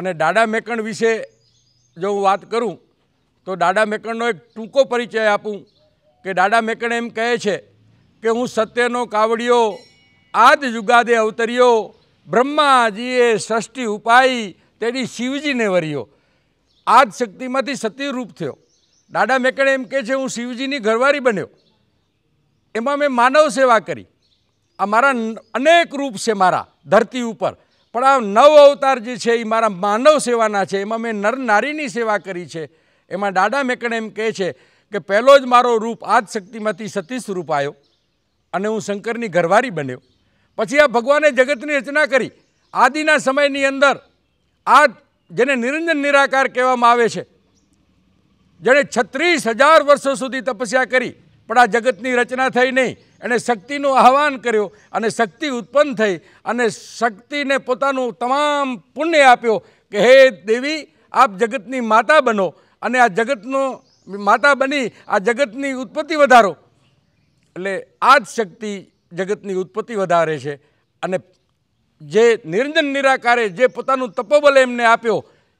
અને દાડા મેકણ વિશે જો હું વાત કરું તો દાડા મેકણનો એક ટૂંકો પરિચય આપું કે દાડા મેકણ એમ કહે છે કે હું સત્યનો કાવડિયો આદ જુગાદે અવતર્યો બ્રહ્માજીએ સૃષ્ટિ ઉપાય તેની શિવજીને વર્યો આદ શક્તિમાંથી સત્યરૂપ થયો દાડા મેકણે એમ કહે છે હું શિવજીની ઘરવારી બન્યો એમાં મેં માનવ સેવા કરી આ મારા અનેક રૂપ છે મારા ધરતી ઉપર પણ આ નવ અવતાર જે છે એ મારા માનવ સેવાના છે એમાં મેં નર નારીની સેવા કરી છે એમાં દાડા મેકણ એમ કહે છે કે પહેલો જ મારો રૂપ આજ શક્તિમાંથી સતી સ્વરૂપ આવ્યો અને હું શંકરની ઘરવારી બન્યો પછી આ ભગવાને જગતની રચના કરી આદિના સમયની અંદર આ જેને નિરંજન નિરાકાર કહેવામાં આવે છે જેણે છત્રીસ હજાર વર્ષો સુધી તપસ્યા કરી પણ આ જગતની રચના થઈ નહીં એણે શક્તિનું આહવાન કર્યો અને શક્તિ ઉત્પન્ન થઈ અને શક્તિને પોતાનું તમામ પુણ્ય આપ્યો કે હે દેવી આપ જગતની માતા બનો અને આ જગતનો માતા બની આ જગતની ઉત્પત્તિ વધારો એટલે આ જ શક્તિ જગતની ઉત્પત્તિ વધારે છે અને જે નિરંજન નિરાકારે જે પોતાનું તપોબલ એમને આપ્યો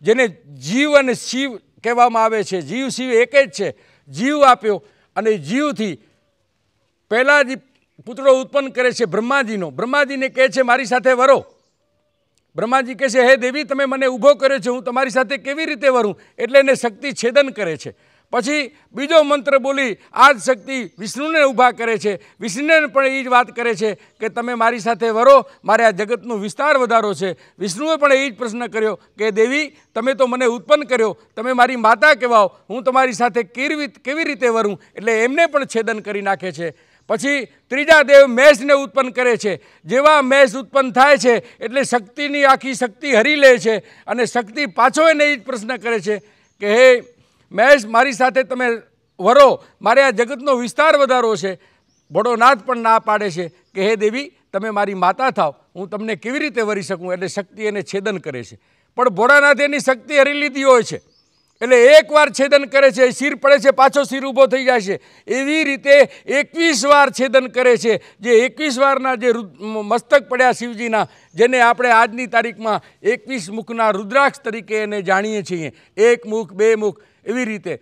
જેને જીવ અને શિવ કહેવામાં આવે છે જીવ શિવ એક જ છે જીવ આપ્યો અને જીવથી પહેલાં જ પુત્ર ઉત્પન્ન કરે છે બ્રહ્માજીનો બ્રહ્માજીને કહે છે મારી સાથે વરો બ્રહ્માજી કહે છે હે દેવી તમે મને ઊભો કર્યો છે હું તમારી સાથે કેવી રીતે વરું એટલે એને શક્તિ છેદન કરે છે પછી બીજો મંત્ર બોલી આ જ શક્તિ વિષ્ણુને ઊભા કરે છે વિષ્ણુને પણ એ જ વાત કરે છે કે તમે મારી સાથે વરો મારે આ જગતનો વિસ્તાર વધારો છે વિષ્ણુએ પણ એ જ પ્રશ્ન કર્યો કે દેવી તમે તો મને ઉત્પન્ન કર્યો તમે મારી માતા કહેવાઓ હું તમારી સાથે કેવી કેવી રીતે વરું એટલે એમને પણ છેદન કરી નાખે છે પછી ત્રીજા દેવ મેષને ઉત્પન્ન કરે છે જેવા મેષ ઉત્પન્ન થાય છે એટલે શક્તિની આખી શક્તિ હરી લે છે અને શક્તિ પાછો એને એ જ પ્રશ્ન કરે છે કે હે મહેશ મારી સાથે તમે વરો મારે આ જગતનો વિસ્તાર વધારો છે ભોળોનાથ પણ ના પાડે છે કે હે દેવી તમે મારી માતા થાવ હું તમને કેવી રીતે વરી શકું એટલે શક્તિ એને છેદન કરે છે પણ ભોળાનાથ એની શક્તિ હરી લીધી હોય છે એટલે એકવાર છેદન કરે છે શિર પડે છે પાછો શિર ઊભો થઈ જાય છે એવી રીતે એકવીસ વાર છેદન કરે છે જે એકવીસ વારના જે મસ્તક પડ્યા શિવજીના જેને આપણે આજની તારીખમાં એકવીસ મુખના રુદ્રાક્ષ તરીકે એને જાણીએ છીએ એક મુખ બે મુખ એવી રીતે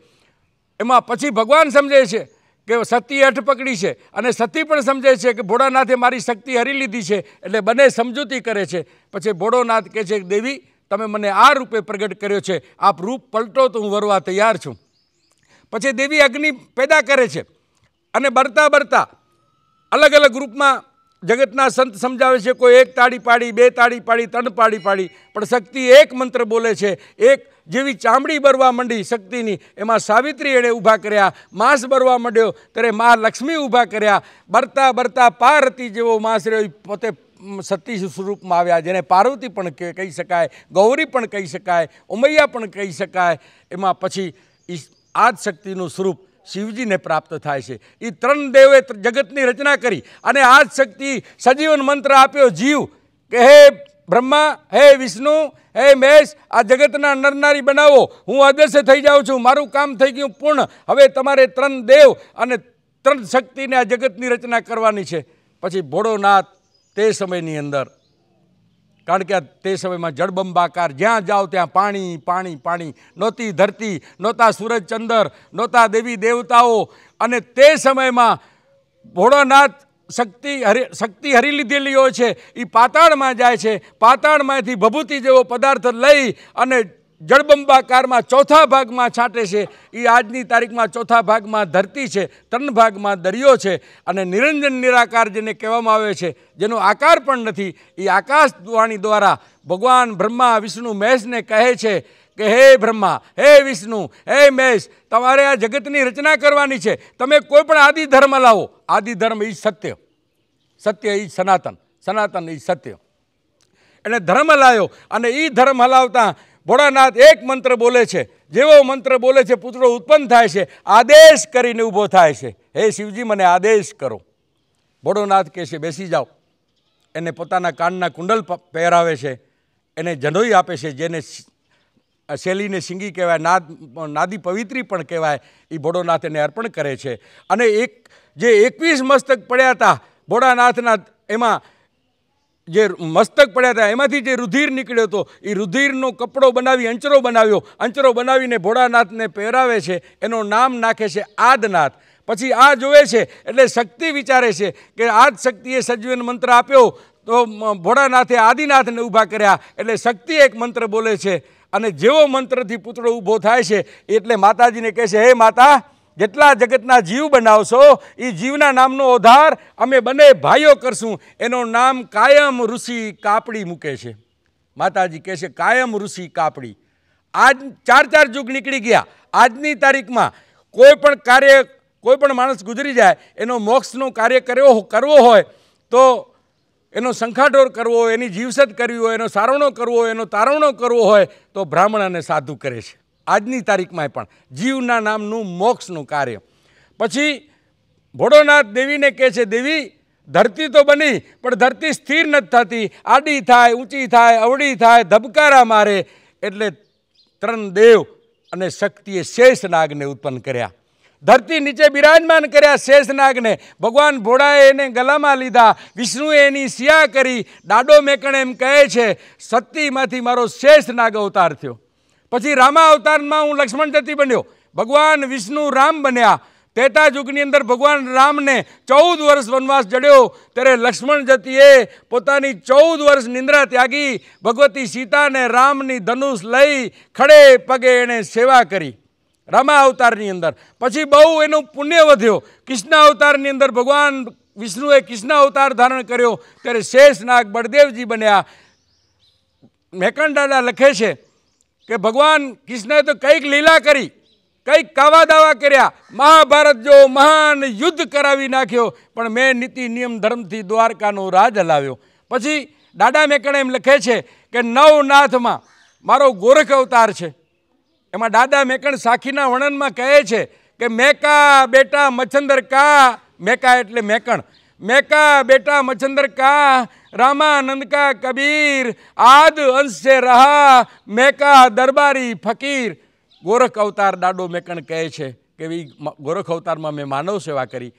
એમાં પછી ભગવાન સમજે છે કે સતી હઠ પકડી છે અને સતી પણ સમજે છે કે ભોળાનાથે મારી શક્તિ હરી લીધી છે એટલે બંને સમજૂતી કરે છે પછી ભોળોનાથ કહે છે દેવી તમે મને આ રૂપે પ્રગટ કર્યો છે આપ રૂપ પલટો તો હું વરવા તૈયાર છું પછી દેવી અગ્નિ પેદા કરે છે અને બરતા બરતા અલગ અલગ રૂપમાં જગતના સંત સમજાવે છે કોઈ એક તાળી પાડી બે તાળી પાડી ત્રણ પાડી પાડી પણ શક્તિ એક મંત્ર બોલે છે એક જેવી ચામડી બરવા માંડી શક્તિની એમાં સાવિત્રી એણે ઊભા કર્યા માંસ બરવા માંડ્યો ત્યારે મા લક્ષ્મી ઊભા કર્યા બરતા બરતા પારતી જેવો માંસ રહ્યો પોતે સતી સ્વરૂપમાં આવ્યા જેને પાર્વતી પણ કહી શકાય ગૌરી પણ કહી શકાય ઉમૈયા પણ કહી શકાય એમાં પછી આ જ શક્તિનું સ્વરૂપ શિવજીને પ્રાપ્ત થાય છે એ ત્રણ દેવે જગતની રચના કરી અને આ જ શક્તિ સજીવન મંત્ર આપ્યો જીવ કે હે બ્રહ્મા હે વિષ્ણુ હે મહેશ આ જગતના નરનારી બનાવો હું અદ્રશ્ય થઈ જાઉં છું મારું કામ થઈ ગયું પૂર્ણ હવે તમારે ત્રણ દેવ અને ત્રણ શક્તિને આ જગતની રચના કરવાની છે પછી ભોળોનાથ તે સમયની અંદર કારણ કે તે સમયમાં જળબંબાકાર જ્યાં જાઓ ત્યાં પાણી પાણી પાણી નહોતી ધરતી નહોતા સૂરજચંદર નહોતા દેવી દેવતાઓ અને તે સમયમાં ભોળોનાથ શક્તિ હરી શક્તિ હરી લીધેલી હોય છે એ પાતાળમાં જાય છે પાતાળમાંથી ભભૂતિ જેવો પદાર્થ લઈ અને જળબંબાકારમાં ચોથા ભાગમાં છાંટે છે એ આજની તારીખમાં ચોથા ભાગમાં ધરતી છે ત્રણ ભાગમાં દરિયો છે અને નિરંજન નિરાકાર જેને કહેવામાં આવે છે જેનો આકાર પણ નથી એ આકાશવાણી દ્વારા ભગવાન બ્રહ્મા વિષ્ણુ મહેશને કહે છે કે હે બ્રહ્મા હે વિષ્ણુ હે મહેશ તમારે આ જગતની રચના કરવાની છે તમે કોઈ પણ આદિ ધર્મ લાવો આદિ ધર્મ એ સત્ય સત્ય એ સનાતન સનાતન એ સત્ય એટલે ધર્મ લાવ્યો અને એ ધર્મ હલાવતા ભોળાનાથ એક મંત્ર બોલે છે જેવો મંત્ર બોલે છે પુત્રો ઉત્પન્ન થાય છે આદેશ કરીને ઊભો થાય છે હે શિવજી મને આદેશ કરો ભોળોનાથ કહે છે બેસી જાઓ એને પોતાના કાનના કુંડલ પહેરાવે છે એને જનોઈ આપે છે જેને શૈલીને સિંગી કહેવાય નાદ નાદી પવિત્રી પણ કહેવાય એ ભોળોનાથ એને અર્પણ કરે છે અને એક જે એકવીસ મસ્તક પડ્યા હતા ભોળાનાથના એમાં જે મસ્તક પડ્યા હતા એમાંથી જે રુધિર નીકળ્યો હતો એ રુધિરનો કપડો બનાવી અંચરો બનાવ્યો અંચરો બનાવીને ભોળાનાથને પહેરાવે છે એનું નામ નાખે છે આદનાથ પછી આ જોવે છે એટલે શક્તિ વિચારે છે કે આ જ શક્તિએ સજીવન મંત્ર આપ્યો તો ભોળાનાથે આદિનાથને ઊભા કર્યા એટલે શક્તિ એક મંત્ર બોલે છે અને જેવો મંત્રથી પુતળો ઊભો થાય છે એટલે માતાજીને કહે છે હે માતા જેટલા જગતના જીવ બનાવશો એ જીવના નામનો ઉધાર અમે બંને ભાઈઓ કરશું એનું નામ કાયમ ઋષિ કાપડી મૂકે છે માતાજી કહે છે કાયમ ઋષિ કાપડી આજ ચાર ચાર યુગ નીકળી ગયા આજની તારીખમાં કોઈ પણ કાર્ય કોઈ પણ માણસ ગુજરી જાય એનો મોક્ષનું કાર્ય કર્યો કરવો હોય તો એનો શંખાઢોર કરવો હોય એની જીવસદ કરવી હોય એનો સારવણો કરવો હોય એનો તારવણો કરવો હોય તો બ્રાહ્મણ અને સાધુ કરે છે આજની તારીખમાંય પણ જીવના નામનું મોક્ષનું કાર્ય પછી ભોળોનાથ દેવીને કહે છે દેવી ધરતી તો બની પણ ધરતી સ્થિર નથી થતી આડી થાય ઊંચી થાય અવળી થાય ધબકારા મારે એટલે ત્રણ દેવ અને શક્તિએ શેષ નાગને ઉત્પન્ન કર્યા ધરતી નીચે બિરાજમાન કર્યા શેષનાગને ભગવાન ભોળાએ એને ગલામાં લીધા વિષ્ણુએ એની સિયા કરી ડાડો મેકણ એમ કહે છે સતીમાંથી મારો શેષનાગ અવતાર થયો પછી રામા અવતારમાં હું લક્ષ્મણ જતી બન્યો ભગવાન વિષ્ણુ રામ બન્યા તેતા યુગની અંદર ભગવાન રામને ચૌદ વર્ષ વનવાસ જડ્યો ત્યારે લક્ષ્મણ જતીએ પોતાની ચૌદ વર્ષ નિંદ્રા ત્યાગી ભગવતી સીતાને રામની ધનુષ લઈ ખડે પગે એણે સેવા કરી રામા અવતારની અંદર પછી બહુ એનું પુણ્ય વધ્યો કૃષ્ણ અવતારની અંદર ભગવાન વિષ્ણુએ કૃષ્ણ અવતાર ધારણ કર્યો ત્યારે શેષનાગ બળદેવજી બન્યા મેકણદાદા લખે છે કે ભગવાન કૃષ્ણએ તો કંઈક લીલા કરી કંઈક કાવા દાવા કર્યા મહાભારત જો મહાન યુદ્ધ કરાવી નાખ્યો પણ મેં નીતિ નિયમ ધર્મથી દ્વારકાનો રાજ હલાવ્યો પછી દાદા મેકણે એમ લખે છે કે નવનાથમાં મારો ગોરખ અવતાર છે એમાં દાદા મેકણ સાખીના વર્ણનમાં કહે છે કે મેકા બેટા મચ્છંદર કા મેકા એટલે મેકણ મેકા બેટા મચ્છંદર કા રામાનંદ કા કબીર આદ અંશે છે રહા મેકા દરબારી ફકીર ગોરખ અવતાર દાડો મેકણ કહે છે કે ગોરખ અવતારમાં મેં માનવ સેવા કરી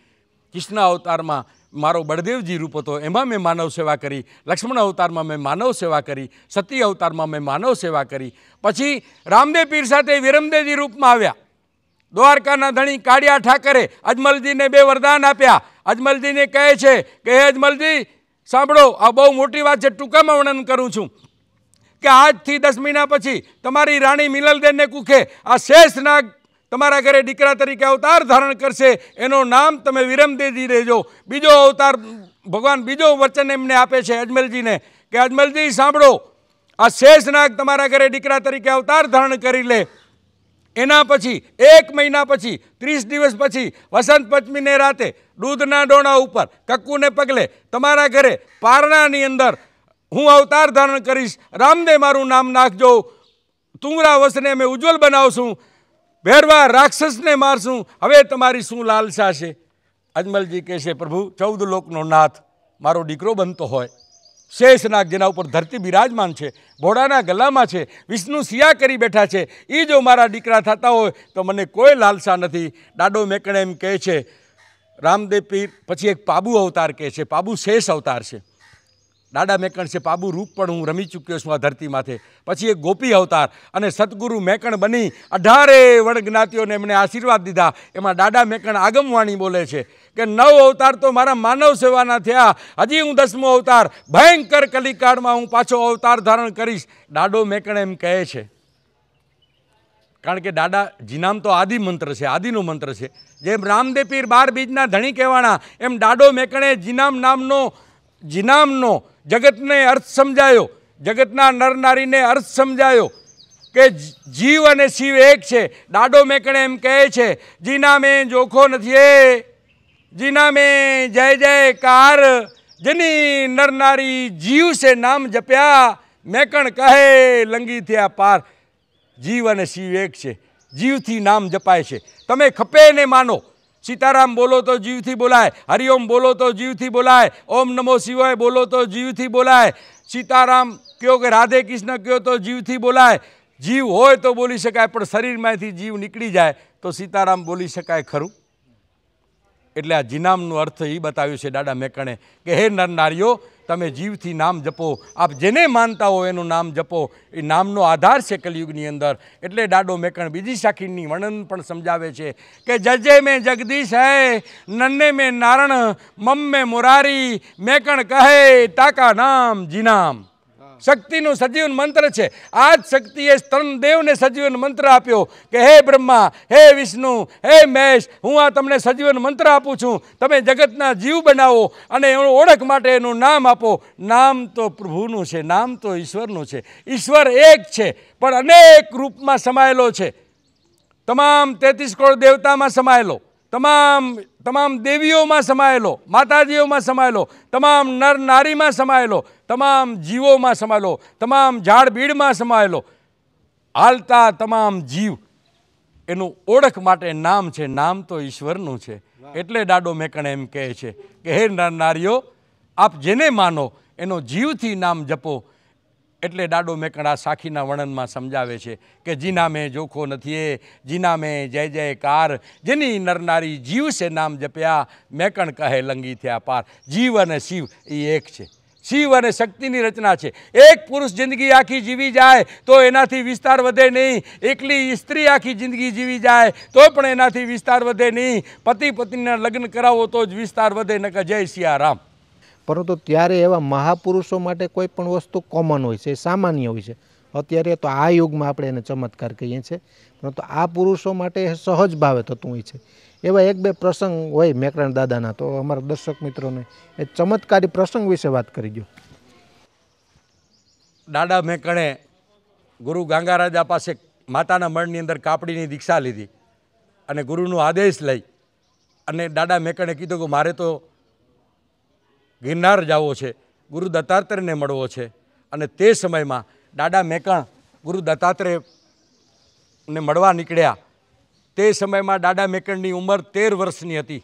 કૃષ્ણ અવતારમાં મારો બળદેવજી રૂપ હતો એમાં મેં માનવ સેવા કરી લક્ષ્મણ અવતારમાં મેં માનવ સેવા કરી સતી અવતારમાં મેં માનવ સેવા કરી પછી રામદેવ પીર સાથે વિરમદેવજી રૂપમાં આવ્યા દ્વારકાના ધણી કાળિયા ઠાકરે અજમલજીને બે વરદાન આપ્યા અજમલજીને કહે છે કે હે અજમલજી સાંભળો આ બહુ મોટી વાત છે ટૂંકામાં વર્ણન કરું છું કે આજથી દસ મહિના પછી તમારી રાણી મિનલદેનને કુખે આ શેષ નાગ તમારા ઘરે દીકરા તરીકે અવતાર ધારણ કરશે એનું નામ તમે વિરમદેજી દેજો બીજો અવતાર ભગવાન બીજો વચન એમને આપે છે અજમલજીને કે અજમલજી સાંભળો આ શેષનાગ તમારા ઘરે દીકરા તરીકે અવતાર ધારણ કરી લે એના પછી એક મહિના પછી ત્રીસ દિવસ પછી વસંત પંચમીને રાતે દૂધના ડોણા ઉપર કક્કુને પગલે તમારા ઘરે પારણાની અંદર હું અવતાર ધારણ કરીશ રામદેવ મારું નામ નાખજો તુંગરા વસને મેં ઉજ્જવલ બનાવશું ભેરવા રાક્ષસને મારશું હવે તમારી શું લાલસા છે અજમલજી કહે છે પ્રભુ ચૌદ લોકનો નાથ મારો દીકરો બનતો હોય શેષનાગ જેના ઉપર ધરતી બિરાજમાન છે ઘોડાના ગલામાં છે વિષ્ણુ સિયા કરી બેઠા છે એ જો મારા દીકરા થતા હોય તો મને કોઈ લાલસા નથી ડાડો મેકણે એમ કહે છે રામદેવ પીર પછી એક પાબુ અવતાર કહે છે પાબુ શેષ અવતાર છે દાડા મેકણ છે પાબુ રૂપ પણ હું રમી ચૂક્યો છું આ ધરતી પછી એક ગોપી અવતાર અને સદગુરુ મેકણ બની અઢારે જ્ઞાતિઓને એમણે આશીર્વાદ દીધા એમાં દાડા મેકણ આગમવાણી બોલે છે કે નવ અવતાર તો મારા માનવ સેવાના થયા હજી હું દસમો અવતાર ભયંકર કલિકાળમાં હું પાછો અવતાર ધારણ કરીશ દાડો મેકણ એમ કહે છે કારણ કે દાડા જીનામ તો આદિ મંત્ર છે આદિનો મંત્ર છે જેમ રામદેપીર બાર બીજના ધણી કહેવાના એમ દાડો મેકણે જીનામ નામનો જીનામનો જગતને અર્થ સમજાયો જગતના નર નારીને અર્થ સમજાયો કે જીવ અને શિવ એક છે દાડો મેકણે એમ કહે છે જીનામે જોખો નથી એ જીનામે જય જય કાર જેની નરનારી જીવ છે નામ જપ્યા મેકણ કહે લંગી થયા પાર જીવ અને શિવ એક છે જીવથી નામ જપાય છે તમે ખપે ને માનો સીતારામ બોલો તો જીવથી બોલાય હરિઓમ બોલો તો જીવથી બોલાય ઓમ નમો શિવાય બોલો તો જીવથી બોલાય સીતારામ કહો કે રાધે કૃષ્ણ કહો તો જીવથી બોલાય જીવ હોય તો બોલી શકાય પણ શરીરમાંથી જીવ નીકળી જાય તો સીતારામ બોલી શકાય ખરું એટલે આ જીનામનો અર્થ એ બતાવ્યું છે દાદા મેકણે કે હે નરનારીઓ તમે જીવથી નામ જપો આપ જેને માનતા હો એનું નામ જપો એ નામનો આધાર છે કલિયુગની અંદર એટલે ડાડો મેકણ બીજી શાખીની વર્ણન પણ સમજાવે છે કે જજે મેં જગદીશ હૈ નન્ને મેં નારણ મમ મેં મોરારી મેકણ કહે તાકા નામ જીનામ શક્તિનું સજીવન મંત્ર છે આ જ શક્તિએ દેવને સજીવન મંત્ર આપ્યો કે હે બ્રહ્મા હે વિષ્ણુ હે મહેશ હું આ તમને સજીવન મંત્ર આપું છું તમે જગતના જીવ બનાવો અને એનું ઓળખ માટે એનું નામ આપો નામ તો પ્રભુનું છે નામ તો ઈશ્વરનું છે ઈશ્વર એક છે પણ અનેક રૂપમાં સમાયેલો છે તમામ તેત્રીસ કરોડ દેવતામાં સમાયેલો તમામ તમામ દેવીઓમાં સમાયેલો માતાજીઓમાં સમાયેલો તમામ નર નારીમાં સમાયેલો તમામ જીવોમાં સમાયેલો તમામ ઝાડ સમાયેલો હાલતા તમામ જીવ એનું ઓળખ માટે નામ છે નામ તો ઈશ્વરનું છે એટલે ડાડો મેકણ એમ કહે છે કે હે નર નારીઓ આપ જેને માનો એનો જીવથી નામ જપો એટલે ડાડો મેકણા સાખીના વર્ણનમાં સમજાવે છે કે જીના મેં જોખો નથી એ જીના મેં જય કાર જેની નરનારી જીવ છે નામ જપ્યા મેકણ કહે લંગી થયા પાર જીવ અને શિવ એ એક છે શિવ અને શક્તિની રચના છે એક પુરુષ જિંદગી આખી જીવી જાય તો એનાથી વિસ્તાર વધે નહીં એકલી સ્ત્રી આખી જિંદગી જીવી જાય તો પણ એનાથી વિસ્તાર વધે નહીં પતિ પત્નીના લગ્ન કરાવો તો જ વિસ્તાર વધે નકર જય સિયારામ પરંતુ ત્યારે એવા મહાપુરુષો માટે કોઈ પણ વસ્તુ કોમન હોય છે સામાન્ય હોય છે અત્યારે તો આ યુગમાં આપણે એને ચમત્કાર કહીએ છીએ પરંતુ આ પુરુષો માટે સહજ ભાવે થતું હોય છે એવા એક બે પ્રસંગ હોય મેકરણ દાદાના તો અમારા દર્શક મિત્રોને એ ચમત્કારી પ્રસંગ વિશે વાત કરી દો દાદા મેકણે ગુરુ ગાંગારાજા પાસે માતાના મણની અંદર કાપડીની દીક્ષા લીધી અને ગુરુનો આદેશ લઈ અને દાદા મેકણે કીધું કે મારે તો ગિરનાર જવો છે ગુરુ દત્તાત્રેયને મળવો છે અને તે સમયમાં દાડા મેકણ ગુરુ દત્તાત્રેયને મળવા નીકળ્યા તે સમયમાં દાદા મેકણની ઉંમર તેર વર્ષની હતી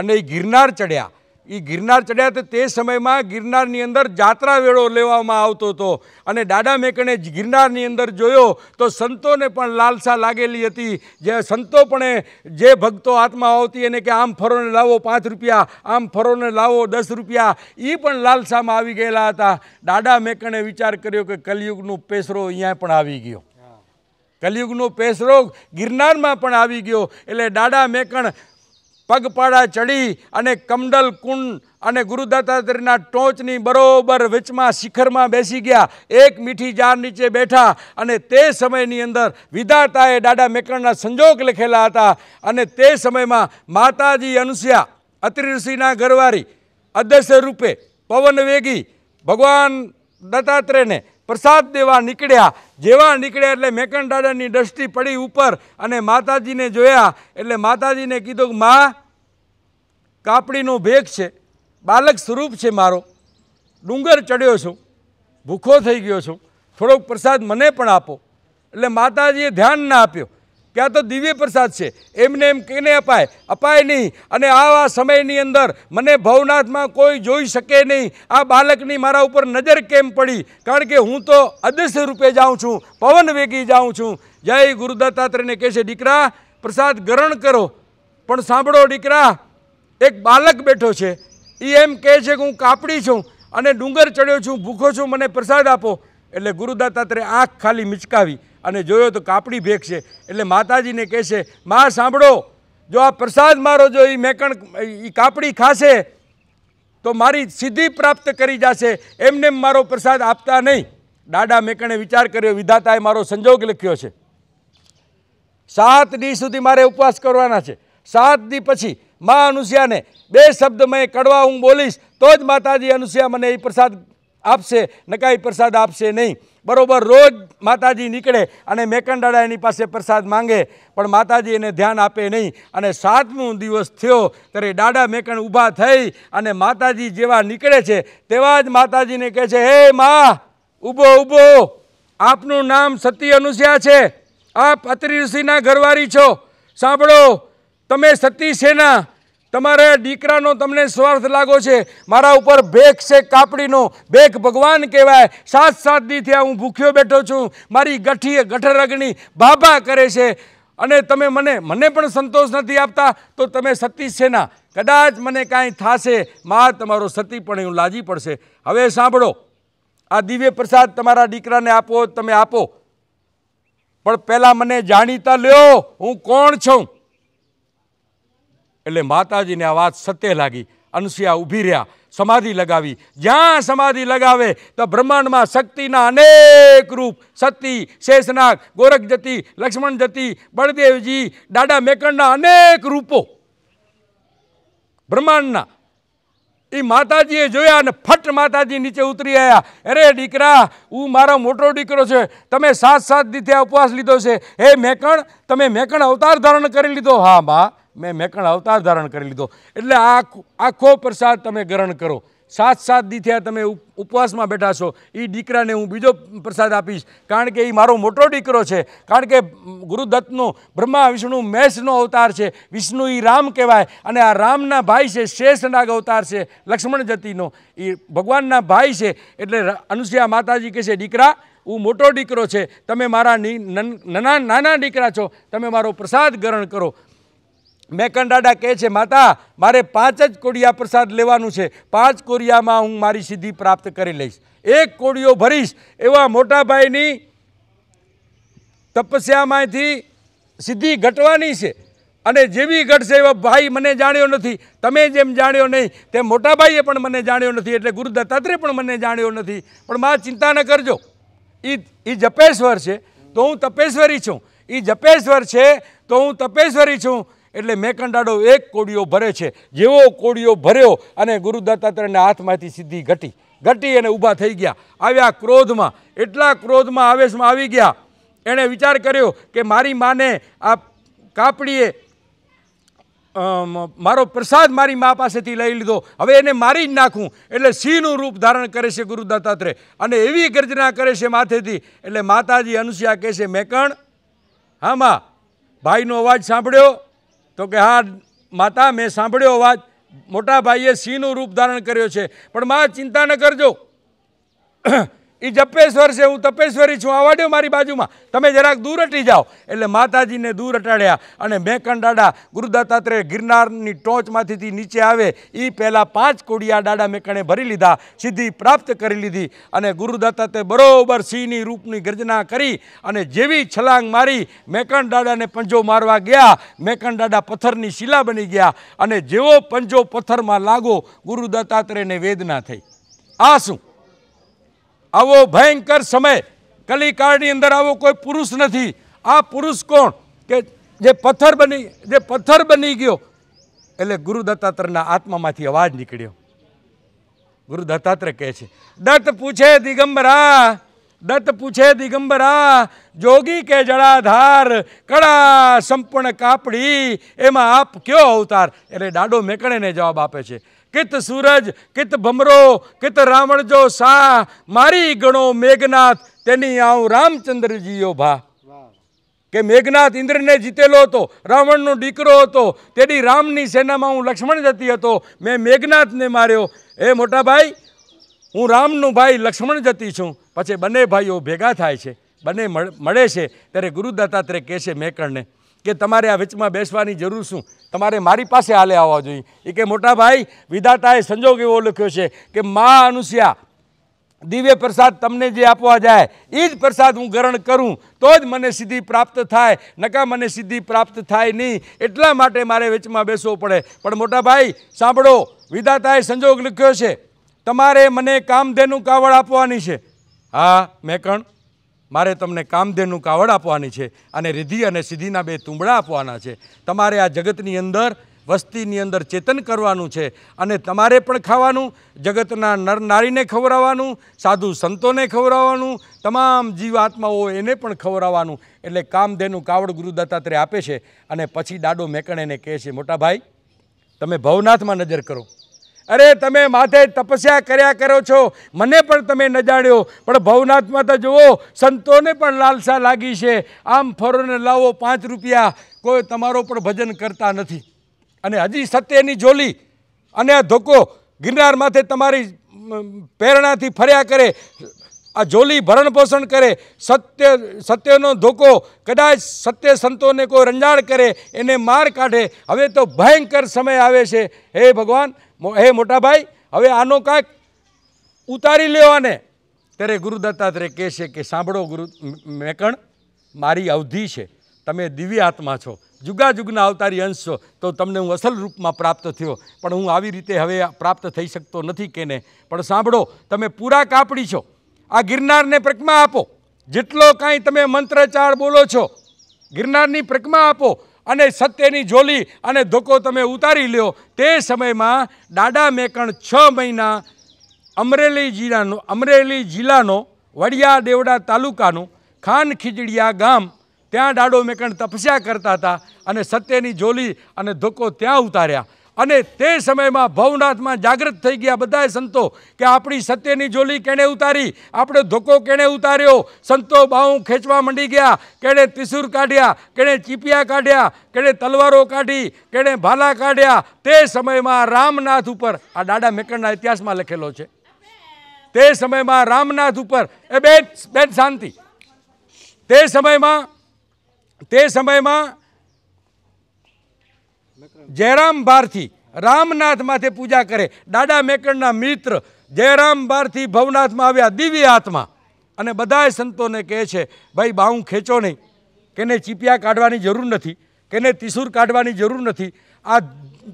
અને એ ગિરનાર ચડ્યા એ ગિરનાર ચડ્યા તો તે સમયમાં ગિરનારની અંદર જાત્રા વેળો લેવામાં આવતો હતો અને દાદા મેકણે ગિરનારની અંદર જોયો તો સંતોને પણ લાલસા લાગેલી હતી જે સંતો પણ જે ભક્તો હાથમાં આવતી એને કે આમ ફરોને લાવો પાંચ રૂપિયા આમ ફરોને લાવો દસ રૂપિયા એ પણ લાલસામાં આવી ગયેલા હતા દાડા મેકણે વિચાર કર્યો કે કલયુગનો પેસરો અહીંયા પણ આવી ગયો કલયુગનો પેસરો ગિરનારમાં પણ આવી ગયો એટલે દાડા મેકણ પગપાળા ચડી અને કમડલ કુંડ અને ગુરુદત્તાત્રેયના ટોચની બરોબર વચમાં શિખરમાં બેસી ગયા એક મીઠી જાર નીચે બેઠા અને તે સમયની અંદર વિધાતાએ દાડા મેકણના સંજોગ લખેલા હતા અને તે સમયમાં માતાજી અનુસ્યા અતિઋષિના ઘરવારી અદસ્ય રૂપે પવન વેગી ભગવાન દત્તાત્રેયને પ્રસાદ દેવા નીકળ્યા જેવા નીકળ્યા એટલે મેકણ દાદાની દ્રષ્ટિ પડી ઉપર અને માતાજીને જોયા એટલે માતાજીને કીધું કે માં કાપડીનો ભેગ છે બાલક સ્વરૂપ છે મારો ડુંગર ચડ્યો છું ભૂખો થઈ ગયો છું થોડોક પ્રસાદ મને પણ આપો એટલે માતાજીએ ધ્યાન ના આપ્યો કે આ તો દિવ્ય પ્રસાદ છે એમને એમ કેને અપાય અપાય નહીં અને આવા સમયની અંદર મને ભવનાથમાં કોઈ જોઈ શકે નહીં આ બાળકની મારા ઉપર નજર કેમ પડી કારણ કે હું તો અદશ્ય રૂપે જાઉં છું પવન વેગી જાઉં છું જય ગુરુદત્તાત્રેયને કહે છે દીકરા પ્રસાદ ગ્રહણ કરો પણ સાંભળો દીકરા એક બાલક બેઠો છે એ એમ કહે છે કે હું કાપડી છું અને ડુંગર ચડ્યો છું ભૂખો છું મને પ્રસાદ આપો એટલે ગુરુદત્તાત્રેય આંખ ખાલી મિચકાવી અને જોયો તો કાપડી ભેખ છે એટલે માતાજીને કહેશે માં સાંભળો જો આ પ્રસાદ મારો જો એ મેકણ એ કાપડી ખાશે તો મારી સિદ્ધિ પ્રાપ્ત કરી જશે એમને મારો પ્રસાદ આપતા નહીં દાડા મેકણે વિચાર કર્યો વિધાતાએ મારો સંજોગ લખ્યો છે સાત દી સુધી મારે ઉપવાસ કરવાના છે સાત દી પછી મા અનુસુયાને બે શબ્દ મેં કડવા હું બોલીશ તો જ માતાજી અનુસુયા મને એ પ્રસાદ આપશે નકાઈ પ્રસાદ આપશે નહીં બરોબર રોજ માતાજી નીકળે અને મેકંડાળા એની પાસે પ્રસાદ માંગે પણ માતાજી એને ધ્યાન આપે નહીં અને સાતમો દિવસ થયો ત્યારે દાડા મેકણ ઊભા થઈ અને માતાજી જેવા નીકળે છે તેવા જ માતાજીને કહે છે હે મા ઊભો ઊભો આપનું નામ સતી અનુસ્યા છે આપ અત્રિ ઋષિના ઘરવારી છો સાંભળો તમે સતી સેના તમારે દીકરાનો તમને સ્વાર્થ લાગો છે મારા ઉપર ભેખ છે કાપડીનો ભેખ ભગવાન કહેવાય સાત સાત દી હું ભૂખ્યો બેઠો છું મારી ગઠીએ ગઠર અગ્નિ ભાભા કરે છે અને તમે મને મને પણ સંતોષ નથી આપતા તો તમે સતી સેના કદાચ મને કાંઈ થશે મા તમારો સતી પણ એવું લાજી પડશે હવે સાંભળો આ દિવ્ય પ્રસાદ તમારા દીકરાને આપો તમે આપો પણ પહેલાં મને જાણીતા લ્યો હું કોણ છું એટલે માતાજીને આ વાત સત્ય લાગી અનસુયા ઊભી રહ્યા સમાધિ લગાવી જ્યાં સમાધિ લગાવે તો બ્રહ્માંડમાં શક્તિના અનેક રૂપ સતી શેષનાગ ગોરખ જતી લક્ષ્મણ જતી બળદેવજી દાડા મેકણના અનેક રૂપો બ્રહ્માંડના એ માતાજીએ જોયા અને ફટ માતાજી નીચે ઉતરી આવ્યા અરે દીકરા હું મારો મોટો દીકરો છે તમે સાત સાત દીથે ઉપવાસ લીધો છે હે મેકણ તમે મેકણ અવતાર ધારણ કરી લીધો હા બા મેં મેકણ અવતાર ધારણ કરી લીધો એટલે આ આખો પ્રસાદ તમે ગ્રહણ કરો સાત સાત દીથિયા થયા તમે ઉપવાસમાં બેઠા છો એ દીકરાને હું બીજો પ્રસાદ આપીશ કારણ કે એ મારો મોટો દીકરો છે કારણ કે ગુરુદત્તનો બ્રહ્મા વિષ્ણુ મેષનો અવતાર છે વિષ્ણુ એ રામ કહેવાય અને આ રામના ભાઈ છે શેષનાગ અવતાર છે લક્ષ્મણ જતીનો એ ભગવાનના ભાઈ છે એટલે અનુસુયા માતાજી કહે છે દીકરા હું મોટો દીકરો છે તમે મારા નાના દીકરા છો તમે મારો પ્રસાદ ગ્રહણ કરો મેકંડાડા કહે છે માતા મારે પાંચ જ કોડિયા પ્રસાદ લેવાનું છે પાંચ કોડિયામાં હું મારી સિદ્ધિ પ્રાપ્ત કરી લઈશ એક કોડિયો ભરીશ એવા મોટાભાઈની તપસ્યામાંથી સિદ્ધિ ઘટવાની છે અને જેવી ઘટશે એવા ભાઈ મને જાણ્યો નથી તમે જેમ જાણ્યો નહીં તેમ મોટાભાઈએ પણ મને જાણ્યો નથી એટલે ગુરુ દત્તાત્રેય પણ મને જાણ્યો નથી પણ મા ચિંતા ન કરજો એ એ જપેશ્વર છે તો હું તપેશ્વરી છું એ જપેશ્વર છે તો હું તપેશ્વરી છું એટલે મેકંડાડો એક કોડિયો ભરે છે જેવો કોડિયો ભર્યો અને ગુરુ હાથમાંથી સીધી ઘટી ઘટી અને ઊભા થઈ ગયા આવ્યા ક્રોધમાં એટલા ક્રોધમાં આવેશમાં આવી ગયા એણે વિચાર કર્યો કે મારી માને આ કાપડીએ મારો પ્રસાદ મારી મા પાસેથી લઈ લીધો હવે એને મારી જ નાખું એટલે સિંહનું રૂપ ધારણ કરે છે ગુરુ અને એવી ગર્જના કરે છે માથેથી એટલે માતાજી અનુસ્યા કહે છે મેકણ હા મા ભાઈનો અવાજ સાંભળ્યો તો કે હા માતા મેં સાંભળ્યો અવાજ મોટા ભાઈએ સિંહનું રૂપ ધારણ કર્યો છે પણ મા ચિંતા ન કરજો એ જપેશ્વર છે હું તપેશ્વરી છું આવાડ્યો મારી બાજુમાં તમે જરાક દૂર અટી જાઓ એટલે માતાજીને દૂર અટાડ્યા અને મેકણ દાડા ગુરુદાતાત્રે ગિરનારની ટોચમાંથીથી નીચે આવે એ પહેલાં પાંચ કોડિયા દાડા મેકણે ભરી લીધા સિદ્ધિ પ્રાપ્ત કરી લીધી અને ગુરુદાતાતે બરોબર સિંહની રૂપની ગર્જના કરી અને જેવી છલાંગ મારી મેકણ દાડાને પંજો મારવા ગયા મેકણ દાડા પથ્થરની શિલા બની ગયા અને જેવો પંજો પથ્થરમાં લાગો ગુરુદત્તાત્રેયને વેદના થઈ આ શું આવો ભયંકર સમય કલીકાળની અંદર આવો કોઈ પુરુષ નથી આ પુરુષ કોણ કે જે પથ્થર બની જે પથ્થર બની ગયો એટલે ગુરુ દત્તાત્રેયના આત્મામાંથી અવાજ નીકળ્યો ગુરુ દત્તાત્રેય કહે છે દત્ત પૂછે દિગંબરા દત્ત પૂછે દિગંબરા જોગી કે જળાધાર કળા સંપૂર્ણ કાપડી એમાં આપ કયો અવતાર એટલે ડાડો મેકણેને જવાબ આપે છે કિત સૂરજ કિત ભમરો કિત રાવણ જો સા મારી ગણો મેઘનાથ તેની આવું રામચંદ્રજીઓ ભા કે મેઘનાથ ઇન્દ્રને જીતેલો હતો રાવણનો દીકરો હતો તેની રામની સેનામાં હું લક્ષ્મણ જતી હતો મેં મેઘનાથને માર્યો એ મોટા ભાઈ હું રામનું ભાઈ લક્ષ્મણ જતી છું પછી બંને ભાઈઓ ભેગા થાય છે બંને મળે છે ત્યારે ગુરુદત્તાત્રેય કહે છે મેકણને કે તમારે આ વચમાં બેસવાની જરૂર શું તમારે મારી પાસે હાલે આવવા જોઈએ એ કે મોટા ભાઈ વિધાતાએ સંજોગ એવો લખ્યો છે કે મા અનુસ્યા દિવ્ય પ્રસાદ તમને જે આપવા જાય એ જ પ્રસાદ હું ગ્રહણ કરું તો જ મને સિદ્ધિ પ્રાપ્ત થાય નકા મને સિદ્ધિ પ્રાપ્ત થાય નહીં એટલા માટે મારે વેચમાં બેસવો પડે પણ મોટા ભાઈ સાંભળો વિધાતાએ સંજોગ લખ્યો છે તમારે મને કામધેનું કાવડ આપવાની છે હા મેં કણ મારે તમને કામધેનું કાવડ આપવાની છે અને રિધિ અને સિદ્ધિના બે તુંબડા આપવાના છે તમારે આ જગતની અંદર વસ્તીની અંદર ચેતન કરવાનું છે અને તમારે પણ ખાવાનું જગતના નર નારીને ખવડાવવાનું સાધુ સંતોને ખવડાવવાનું તમામ જીવાત્માઓ એને પણ ખવડાવવાનું એટલે કામધેનું કાવડ ગુરુ દત્તાત્રેય આપે છે અને પછી દાડો મેકણ એને કહે છે મોટા ભાઈ તમે ભવનાથમાં નજર કરો અરે તમે માથે તપસ્યા કર્યા કરો છો મને પણ તમે ન જાણ્યો પણ ભવનાથમાં તો જુઓ સંતોને પણ લાલસા લાગી છે આમ ફરોને લાવો પાંચ રૂપિયા કોઈ તમારો પણ ભજન કરતા નથી અને હજી સત્યની જોલી અને આ ધોકો ગિરનાર માથે તમારી પ્રેરણાથી ફર્યા કરે આ જોલી ભરણ પોષણ કરે સત્ય સત્યનો ધોકો કદાચ સત્ય સંતોને કોઈ રંજાણ કરે એને માર કાઢે હવે તો ભયંકર સમય આવે છે હે ભગવાન હે મોટાભાઈ હવે આનો કાંઈક ઉતારી લેવાને ત્યારે ગુરુ દત્તાત્રેય કહે છે કે સાંભળો ગુરુ મેકણ મારી અવધિ છે તમે દિવ્ય આત્મા છો જુગા જુગના અવતારી અંશ છો તો તમને હું અસલ રૂપમાં પ્રાપ્ત થયો પણ હું આવી રીતે હવે પ્રાપ્ત થઈ શકતો નથી કેને પણ સાંભળો તમે પૂરા કાપડી છો આ ગિરનારને પ્રકમાં આપો જેટલો કાંઈ તમે મંત્રચાર બોલો છો ગિરનારની પ્રકમાં આપો અને સત્યની જોલી અને ધોકો તમે ઉતારી લ્યો તે સમયમાં દાડા મેકણ છ મહિના અમરેલી જિલ્લાનો અમરેલી જિલ્લાનો વડિયા દેવડા તાલુકાનું ખાન ખીજડીયા ગામ ત્યાં દાડો મેકણ તપસ્યા કરતા હતા અને સત્યની જોલી અને ધોકો ત્યાં ઉતાર્યા અને તે સમયમાં ભવનાથમાં જાગૃત થઈ ગયા બધાએ સંતો કે આપણી સત્યની જોલી કેણે ઉતારી આપણે ધોકો કેણે ઉતાર્યો સંતો બાઉં ખેંચવા માંડી ગયા કેણે ત્રિશુર કાઢ્યા કેણે ચીપિયા કાઢ્યા કેણે તલવારો કાઢી કેણે ભાલા કાઢ્યા તે સમયમાં રામનાથ ઉપર આ દાડા મેકણના ઇતિહાસમાં લખેલો છે તે સમયમાં રામનાથ ઉપર એ બેન બેન શાંતિ તે સમયમાં તે સમયમાં જયરામ ભારથી રામનાથ માથે પૂજા કરે દાદા મેકણના મિત્ર જયરામ બારથી ભવનાથમાં આવ્યા દિવ્ય આત્મા અને બધાય સંતોને કહે છે ભાઈ બાઉં ખેંચો નહીં કેને ચીપિયા કાઢવાની જરૂર નથી કેને તિસુર કાઢવાની જરૂર નથી આ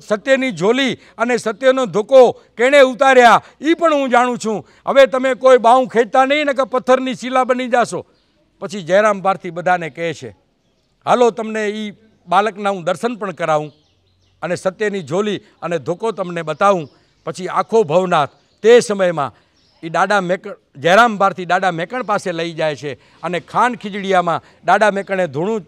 સત્યની જોલી અને સત્યનો ધોકો કેણે ઉતાર્યા એ પણ હું જાણું છું હવે તમે કોઈ બાઉં ખેંચતા નહીં ને કે પથ્થરની શિલા બની જાશો પછી જયરામ ભારતી બધાને કહે છે હાલો તમને એ બાળકના હું દર્શન પણ કરાવું અને સત્યની જોલી અને ધોકો તમને બતાવું પછી આખો ભવનાથ તે સમયમાં એ દાડા મેક જયરામ ભારતી દાડા મેકણ પાસે લઈ જાય છે અને ખાન ખીજડીયામાં દાડા મેકણે ધૂણું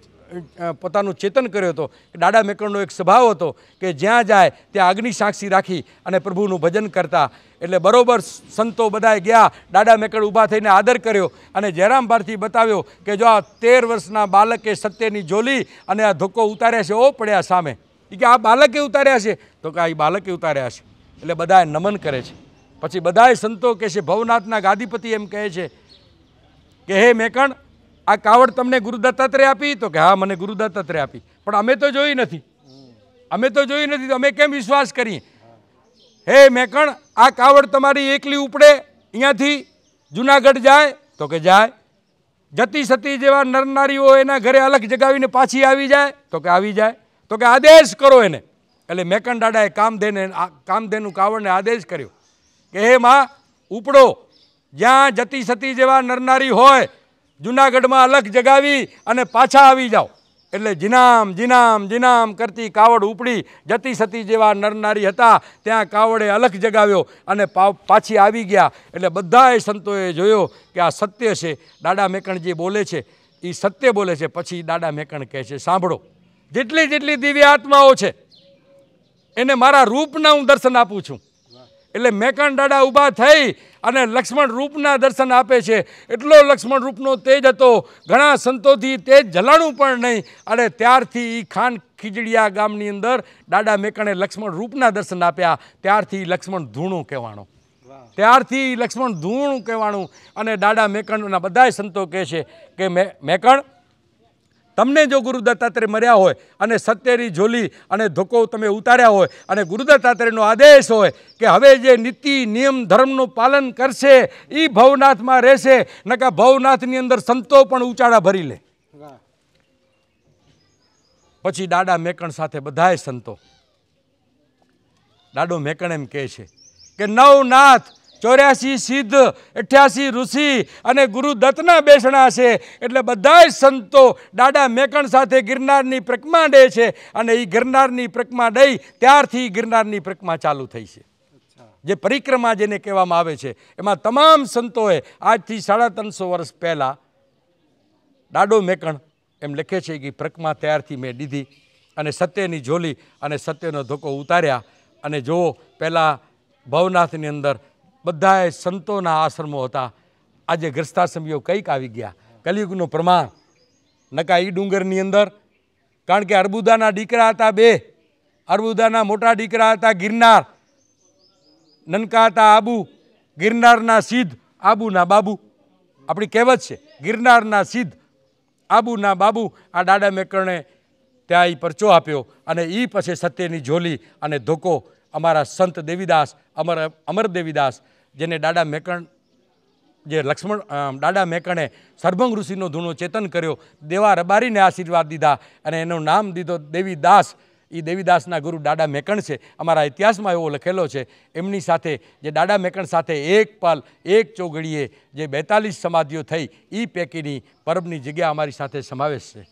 પોતાનું ચેતન કર્યો હતો દાડા મેકણનો એક સ્વભાવ હતો કે જ્યાં જાય ત્યાં આગની સાક્ષી રાખી અને પ્રભુનું ભજન કરતા એટલે બરોબર સંતો બધાએ ગયા દાડા મેકણ ઊભા થઈને આદર કર્યો અને જયરામ ભારતી બતાવ્યો કે જો આ તેર વર્ષના બાળકે સત્યની જોલી અને આ ધોકો ઉતાર્યા છે ઓ પડ્યા સામે કે આ બાલકે ઉતાર્યા છે તો કે આ બાલકે ઉતાર્યા છે એટલે બધાએ નમન કરે છે પછી બધાએ સંતો કહે છે ભવનાથના ગાદીપતિ એમ કહે છે કે હે મેકણ આ કાવડ તમને ગુરુદત્તાત્રે આપી તો કે હા મને ગુરુ આપી પણ અમે તો જોઈ નથી અમે તો જોઈ નથી તો અમે કેમ વિશ્વાસ કરીએ હે મેકણ આ કાવડ તમારી એકલી ઉપડે અહીંયાથી જુનાગઢ જાય તો કે જાય જતી સતી જેવા નરનારીઓ એના ઘરે અલગ જગાવીને પાછી આવી જાય તો કે આવી જાય તો કે આદેશ કરો એને એટલે દાડાએ કામધેને કામધેનું કાવડને આદેશ કર્યો કે હે માં ઉપડો જ્યાં જતી સતી જેવા નરનારી હોય જૂનાગઢમાં અલગ જગાવી અને પાછા આવી જાઓ એટલે જીનામ જીનામ જીનામ કરતી કાવડ ઉપડી જતી સતી જેવા નરનારી હતા ત્યાં કાવડે અલગ જગાવ્યો અને પાછી આવી ગયા એટલે બધાએ સંતોએ જોયો કે આ સત્ય છે દાડા જે બોલે છે એ સત્ય બોલે છે પછી દાડા મેકણ કહે છે સાંભળો જેટલી જેટલી દિવ્ય આત્માઓ છે એને મારા રૂપના હું દર્શન આપું છું એટલે મેકણ દાડા ઊભા થઈ અને લક્ષ્મણ રૂપના દર્શન આપે છે એટલો લક્ષ્મણ રૂપનો તેજ હતો ઘણા સંતોથી તેજ જલાણું પણ નહીં અને ત્યારથી એ ખાન ખીજડીયા ગામની અંદર દાડા મેકણે લક્ષ્મણ રૂપના દર્શન આપ્યા ત્યારથી લક્ષ્મણ ધૂણું કહેવાનો ત્યારથી લક્ષ્મણ ધૂણું કહેવાનું અને દાડા મેકણના બધાય સંતો કહે છે કે મેકણ તમને જો ગુરુ મર્યા હોય અને સત્યની ઝોલી અને ધોકો તમે ઉતાર્યા હોય અને ગુરુ આદેશ હોય કે હવે જે નીતિ નિયમ ધર્મનું પાલન કરશે એ ભવનાથમાં રહેશે નકા ભવનાથની અંદર સંતો પણ ઉચાળા ભરી લે પછી દાડા મેકણ સાથે બધાય સંતો દાડો મેકણ એમ કહે છે કે નવનાથ ચોર્યાસી સિદ્ધ અઠ્યાસી ઋષિ અને ગુરુ બેસણા છે એટલે બધા જ સંતો દાડા મેકણ સાથે ગિરનારની પ્રકમા ડે છે અને એ ગિરનારની પ્રકમા દઈ ત્યારથી ગિરનારની પ્રકમા ચાલુ થઈ છે જે પરિક્રમા જેને કહેવામાં આવે છે એમાં તમામ સંતોએ આજથી સાડા ત્રણસો વર્ષ પહેલાં દાડો મેકણ એમ લખે છે કે પ્રકમા ત્યારથી મેં દીધી અને સત્યની ઝોલી અને સત્યનો ધોકો ઉતાર્યા અને જો પહેલાં ભવનાથની અંદર બધાએ સંતોના આશ્રમો હતા આજે ગ્રસ્તાશ્રમીઓ કંઈક આવી ગયા કલિયુગનું પ્રમાણ નકા ઈ ડુંગરની અંદર કારણ કે અર્બુદાના દીકરા હતા બે અર્બુદાના મોટા દીકરા હતા ગિરનાર નનકા હતા આબુ ગિરનારના સિદ્ધ આબુના બાબુ આપણી કહેવત છે ગિરનારના સિદ્ધ આબુના બાબુ આ દાડા મેકરણે ત્યાં એ પરચો આપ્યો અને એ પછી સત્યની ઝોલી અને ધોકો અમારા સંત દેવીદાસ અમર અમર દેવીદાસ જેને ડાડા મેકણ જે લક્ષ્મણ ડાડા મેકણે સરભંગ ઋષિનો ધૂણો ચેતન કર્યો દેવા રબારીને આશીર્વાદ દીધા અને એનું નામ દીધો દેવીદાસ એ દેવીદાસના ગુરુ ડાડા મેકણ છે અમારા ઇતિહાસમાં એવો લખેલો છે એમની સાથે જે ડાડા મેકણ સાથે એક પાલ એક ચોગડીએ જે બેતાલીસ સમાધિઓ થઈ એ પૈકીની પરબની જગ્યા અમારી સાથે સમાવેશ છે